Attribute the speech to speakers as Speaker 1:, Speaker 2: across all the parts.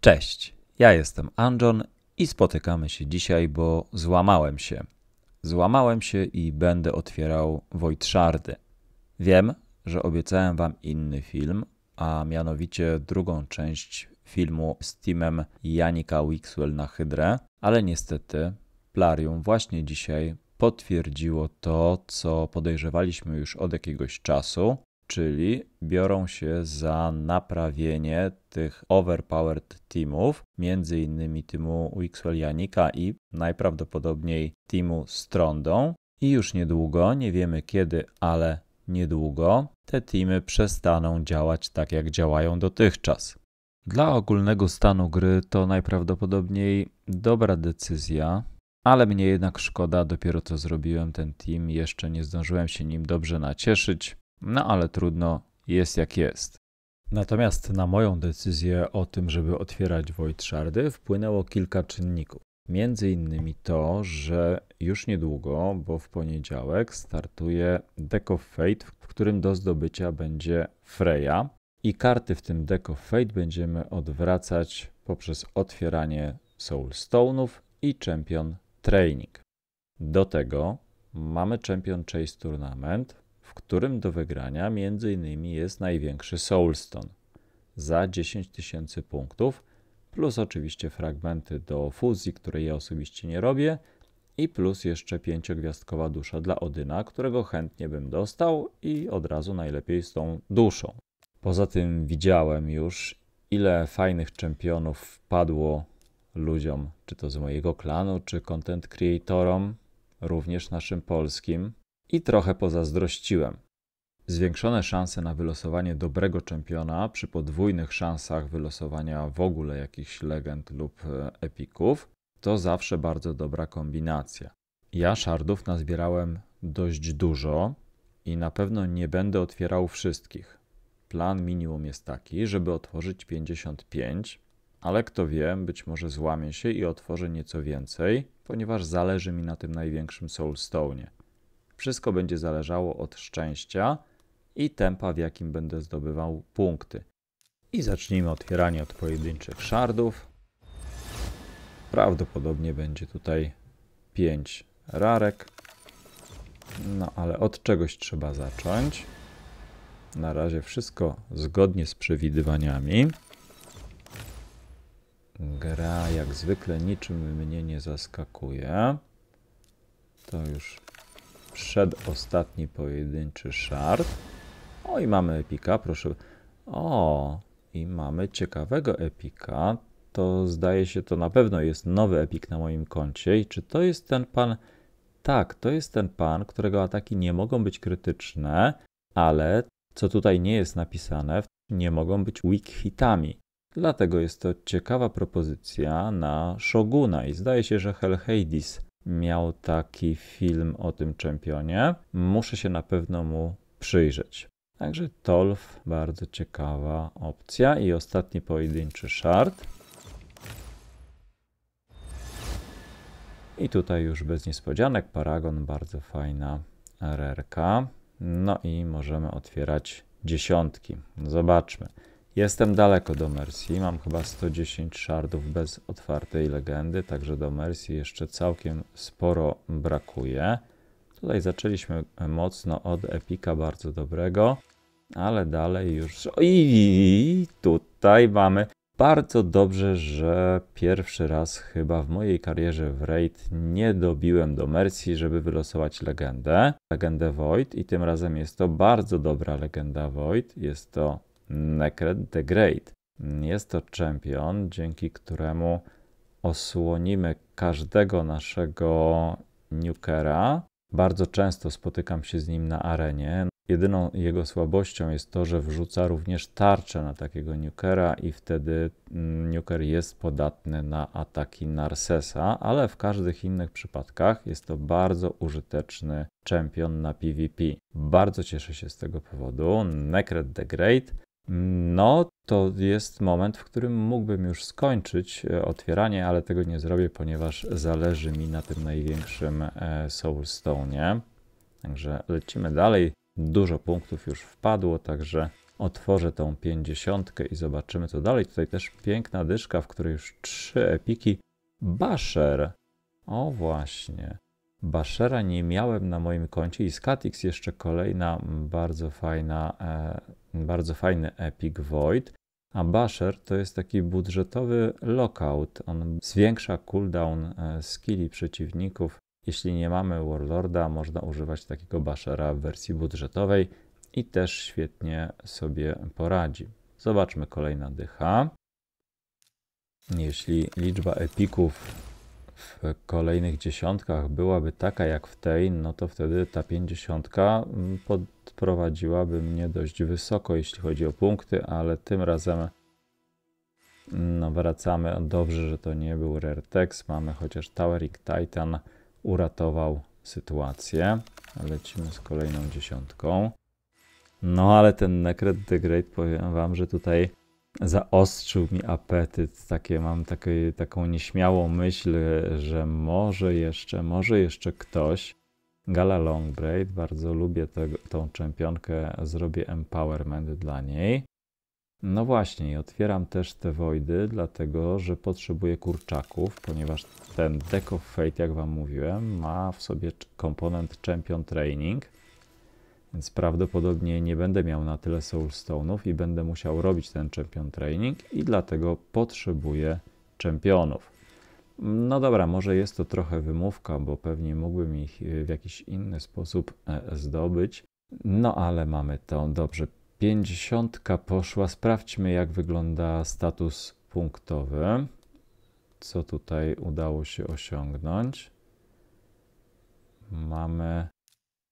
Speaker 1: Cześć, ja jestem Anjon i spotykamy się dzisiaj, bo złamałem się. Złamałem się i będę otwierał Wojtrzardy. Wiem, że obiecałem wam inny film, a mianowicie drugą część filmu z teamem Janika Wixwell na Hydrę, ale niestety Plarium właśnie dzisiaj potwierdziło to, co podejrzewaliśmy już od jakiegoś czasu, czyli biorą się za naprawienie tych overpowered teamów, między innymi teamu Wixwellianika i najprawdopodobniej teamu Strondą. I już niedługo, nie wiemy kiedy, ale niedługo, te teamy przestaną działać tak jak działają dotychczas. Dla ogólnego stanu gry to najprawdopodobniej dobra decyzja, ale mnie jednak szkoda, dopiero co zrobiłem ten team, jeszcze nie zdążyłem się nim dobrze nacieszyć. No ale trudno, jest jak jest. Natomiast na moją decyzję o tym, żeby otwierać Void Shardy, wpłynęło kilka czynników. Między innymi to, że już niedługo, bo w poniedziałek, startuje Deck of Fate, w którym do zdobycia będzie Freya. I karty w tym Deck of Fate będziemy odwracać poprzez otwieranie Soul Stone'ów i Champion Training. Do tego mamy Champion Chase Tournament, którym do wygrania m.in. jest największy Soulstone za 10 tysięcy punktów, plus oczywiście fragmenty do fuzji, której ja osobiście nie robię, i plus jeszcze pięciogwiazdkowa dusza dla Odyna, którego chętnie bym dostał i od razu najlepiej z tą duszą. Poza tym widziałem już, ile fajnych czempionów wpadło ludziom, czy to z mojego klanu, czy content creatorom, również naszym polskim, i trochę pozazdrościłem. Zwiększone szanse na wylosowanie dobrego czempiona przy podwójnych szansach wylosowania w ogóle jakichś legend lub e, epików to zawsze bardzo dobra kombinacja. Ja szardów nazbierałem dość dużo i na pewno nie będę otwierał wszystkich. Plan minimum jest taki, żeby otworzyć 55, ale kto wie, być może złamię się i otworzę nieco więcej, ponieważ zależy mi na tym największym Soulstone'ie. Wszystko będzie zależało od szczęścia i tempa, w jakim będę zdobywał punkty. I zacznijmy otwieranie od pojedynczych szardów. Prawdopodobnie będzie tutaj 5 rarek. No ale od czegoś trzeba zacząć. Na razie wszystko zgodnie z przewidywaniami. Gra jak zwykle niczym mnie nie zaskakuje. To już przedostatni pojedynczy shard. O, i mamy epika, proszę. O, i mamy ciekawego epika. To zdaje się, to na pewno jest nowy epik na moim koncie. I czy to jest ten pan... Tak, to jest ten pan, którego ataki nie mogą być krytyczne, ale co tutaj nie jest napisane, nie mogą być weak hitami. Dlatego jest to ciekawa propozycja na Shoguna i zdaje się, że Hell Hades miał taki film o tym czempionie. Muszę się na pewno mu przyjrzeć. Także Tolf, bardzo ciekawa opcja. I ostatni pojedynczy shard. I tutaj już bez niespodzianek Paragon, bardzo fajna rerka. No i możemy otwierać dziesiątki. Zobaczmy. Jestem daleko do Mercy. Mam chyba 110 shardów bez otwartej legendy, także do Mercy jeszcze całkiem sporo brakuje. Tutaj zaczęliśmy mocno od epika bardzo dobrego, ale dalej już... I tutaj mamy... Bardzo dobrze, że pierwszy raz chyba w mojej karierze w Raid nie dobiłem do Mercy, żeby wylosować legendę. Legendę Void i tym razem jest to bardzo dobra legenda Void. Jest to Necred the Great. Jest to czempion, dzięki któremu osłonimy każdego naszego nukera. Bardzo często spotykam się z nim na arenie. Jedyną jego słabością jest to, że wrzuca również tarczę na takiego nukera i wtedy mm, nuker jest podatny na ataki Narsesa, ale w każdych innych przypadkach jest to bardzo użyteczny czempion na PvP. Bardzo cieszę się z tego powodu. Necret the Great no to jest moment, w którym mógłbym już skończyć e, otwieranie, ale tego nie zrobię, ponieważ zależy mi na tym największym e, Soulstone. Także lecimy dalej. Dużo punktów już wpadło, także otworzę tą pięćdziesiątkę i zobaczymy co dalej. Tutaj też piękna dyszka, w której już trzy epiki. Basher. O właśnie. Bashera nie miałem na moim koncie i Skatix jeszcze kolejna bardzo fajna e, bardzo fajny Epic Void. A Basher to jest taki budżetowy lockout. On zwiększa cooldown e, skilli przeciwników. Jeśli nie mamy Warlorda, można używać takiego Bashera w wersji budżetowej i też świetnie sobie poradzi. Zobaczmy kolejna dycha. Jeśli liczba epików w kolejnych dziesiątkach byłaby taka jak w tej, no to wtedy ta pięćdziesiątka mm, podprowadziłaby mnie dość wysoko, jeśli chodzi o punkty, ale tym razem no wracamy. Dobrze, że to nie był Rare Tex. Mamy chociaż Towering Titan uratował sytuację. Lecimy z kolejną dziesiątką. No ale ten Necret the Great, powiem wam, że tutaj zaostrzył mi apetyt. Takie, mam takie, taką nieśmiałą myśl, że może jeszcze, może jeszcze ktoś. Gala Longbraid, bardzo lubię te, tą czempionkę, zrobię empowerment dla niej. No właśnie, otwieram też te wojdy, dlatego że potrzebuję kurczaków, ponieważ ten Deck of Fate, jak Wam mówiłem, ma w sobie komponent Champion Training – więc prawdopodobnie nie będę miał na tyle soulstone'ów i będę musiał robić ten champion training i dlatego potrzebuję championów. No dobra, może jest to trochę wymówka, bo pewnie mógłbym ich e, w jakiś inny sposób e, zdobyć. No ale mamy tą, dobrze, 50 poszła. Sprawdźmy jak wygląda status punktowy. Co tutaj udało się osiągnąć. Mamy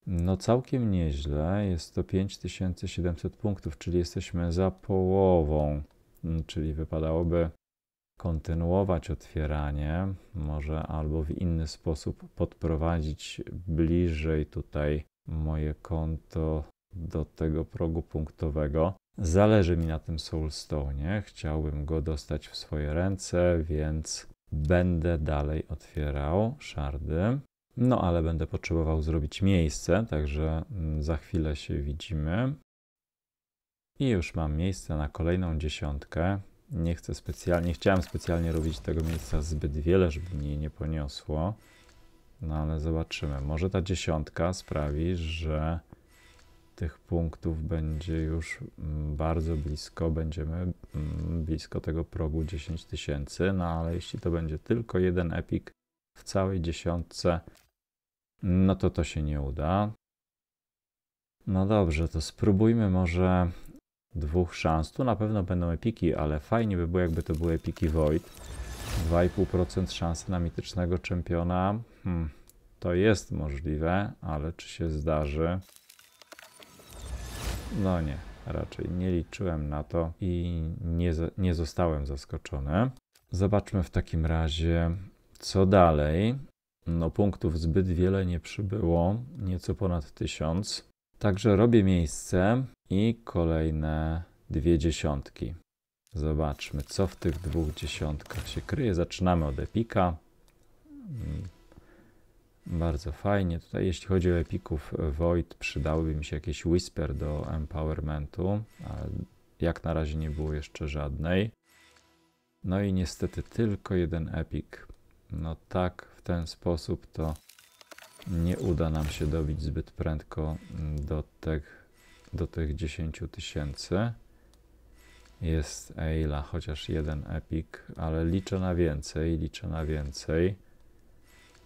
Speaker 1: no całkiem nieźle, jest to 5700 punktów, czyli jesteśmy za połową, mm, czyli wypadałoby kontynuować otwieranie, może albo w inny sposób podprowadzić bliżej tutaj moje konto do tego progu punktowego. Zależy mi na tym Soulstone, chciałbym go dostać w swoje ręce, więc będę dalej otwierał szardy. No ale będę potrzebował zrobić miejsce, także mm, za chwilę się widzimy. I już mam miejsce na kolejną dziesiątkę. Nie chcę specjalnie, nie chciałem specjalnie robić tego miejsca zbyt wiele, żeby mnie nie poniosło. No ale zobaczymy. Może ta dziesiątka sprawi, że tych punktów będzie już mm, bardzo blisko. Będziemy mm, blisko tego progu 10 tysięcy. No ale jeśli to będzie tylko jeden epik w całej dziesiątce, no to to się nie uda. No dobrze, to spróbujmy może dwóch szans. Tu na pewno będą epiki, ale fajnie by było, jakby to były epiki Void. 2,5% szansy na mitycznego czempiona. Hmm, to jest możliwe, ale czy się zdarzy? No nie, raczej nie liczyłem na to i nie, nie zostałem zaskoczony. Zobaczmy w takim razie, co dalej. No, punktów zbyt wiele nie przybyło, nieco ponad 1000. Także robię miejsce i kolejne dwie dziesiątki. Zobaczmy, co w tych dwóch dziesiątkach się kryje. Zaczynamy od epika. Mm, bardzo fajnie. Tutaj, jeśli chodzi o epików Void, przydałyby mi się jakieś Whisper do empowermentu, ale jak na razie nie było jeszcze żadnej. No i niestety tylko jeden epik no tak, w ten sposób to nie uda nam się dobić zbyt prędko do tych, do tych 10 tysięcy. Jest Eila, chociaż jeden epic, ale liczę na więcej, liczę na więcej.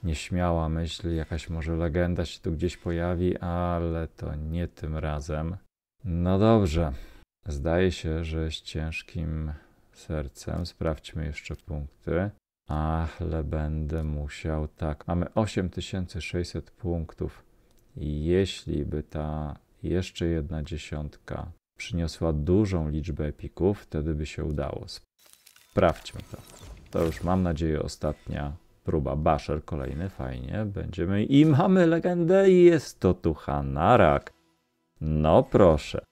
Speaker 1: Nieśmiała myśl, jakaś może legenda się tu gdzieś pojawi, ale to nie tym razem. No dobrze, zdaje się, że z ciężkim sercem sprawdźmy jeszcze punkty. Ale będę musiał, tak. Mamy 8600 punktów. Jeśli by ta jeszcze jedna dziesiątka przyniosła dużą liczbę epików, wtedy by się udało. Sprawdźmy to. To już mam nadzieję ostatnia próba. Basher kolejny, fajnie. Będziemy i mamy legendę i jest to tu Hanarak. No proszę.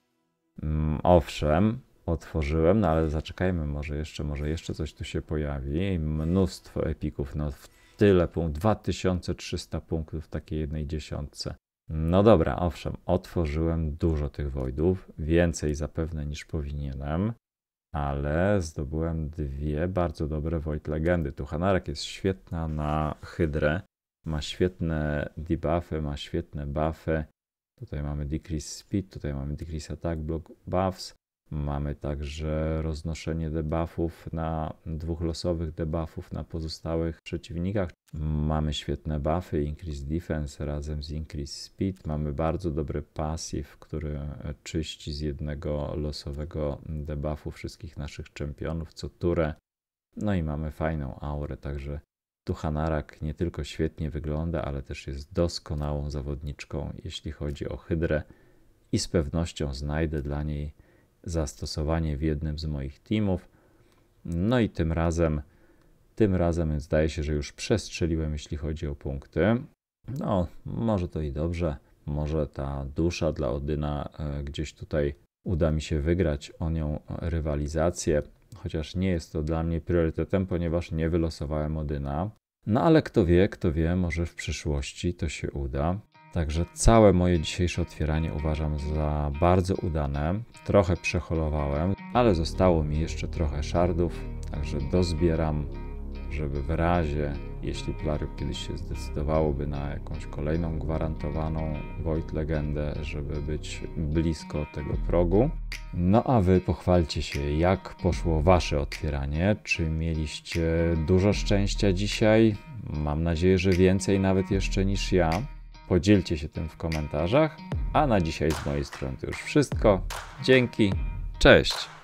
Speaker 1: Mm, owszem, otworzyłem, no ale zaczekajmy, może jeszcze, może jeszcze coś tu się pojawi. Mnóstwo epików, no w tyle punktów, 2300 punktów w takiej jednej dziesiątce. No dobra, owszem, otworzyłem dużo tych wojdów, więcej zapewne niż powinienem, ale zdobyłem dwie bardzo dobre void legendy. Tu Hanarek jest świetna na hydrę, ma świetne debuffy, ma świetne buffy. Tutaj mamy decrease speed, tutaj mamy decrease attack, block buffs. Mamy także roznoszenie debuffów na dwóch losowych debuffów na pozostałych przeciwnikach. Mamy świetne buffy, Increase Defense razem z Increase Speed. Mamy bardzo dobry passive, który czyści z jednego losowego debuffu wszystkich naszych czempionów co turę. No i mamy fajną aurę, także Hanarak nie tylko świetnie wygląda, ale też jest doskonałą zawodniczką, jeśli chodzi o Hydrę i z pewnością znajdę dla niej zastosowanie w jednym z moich teamów. No i tym razem, tym razem zdaje się, że już przestrzeliłem, jeśli chodzi o punkty. No, może to i dobrze. Może ta dusza dla Odyna e, gdzieś tutaj uda mi się wygrać o nią rywalizację, chociaż nie jest to dla mnie priorytetem, ponieważ nie wylosowałem Odyna. No ale kto wie, kto wie, może w przyszłości to się uda. Także całe moje dzisiejsze otwieranie uważam za bardzo udane. Trochę przeholowałem, ale zostało mi jeszcze trochę szardów, także dozbieram, żeby w razie, jeśli Plarium kiedyś się zdecydowałoby na jakąś kolejną gwarantowaną Void Legendę, żeby być blisko tego progu. No a wy pochwalcie się, jak poszło wasze otwieranie, czy mieliście dużo szczęścia dzisiaj? Mam nadzieję, że więcej nawet jeszcze niż ja. Podzielcie się tym w komentarzach. A na dzisiaj z mojej strony to już wszystko. Dzięki, cześć!